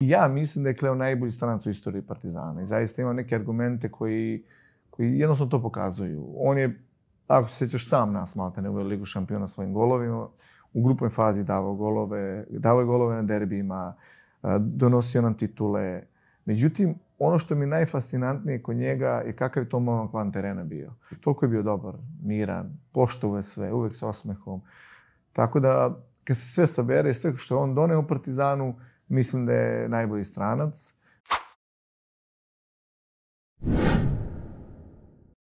Ja mislim da je Kleo najbolji stranac u istoriji Partizana i zaista ima neke argumente koji, koji jednostavno to pokazuju. On je, ako se sjećaš, sam nas maltene uveo Ligu šampiona svojim golovima. U grupnoj fazi davao golove, davao je golove na derbijima, e, donosio nam titule. Međutim, ono što mi je najfascinantnije kod njega je kakav je to momak van terena bio. Toliko je bio dobar, miran, poštovo sve, uvek sa osmehom. Tako da, kad se sve sabere, sve što je on doneo u Partizanu, mislim da je najbolji stranac.